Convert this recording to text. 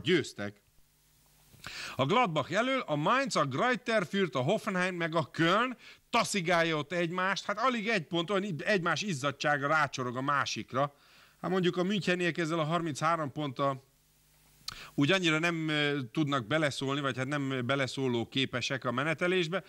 győztek. A Gladbach elől a Mainz, a Greutherfürth, a Hoffenheim meg a Köln taszigálja ott egymást, hát alig egy ponton egymás izzadsága rácsorog a másikra. Hát mondjuk a Müncheniek ezzel a 33 ponttal úgy annyira nem tudnak beleszólni, vagy hát nem beleszóló képesek a menetelésbe.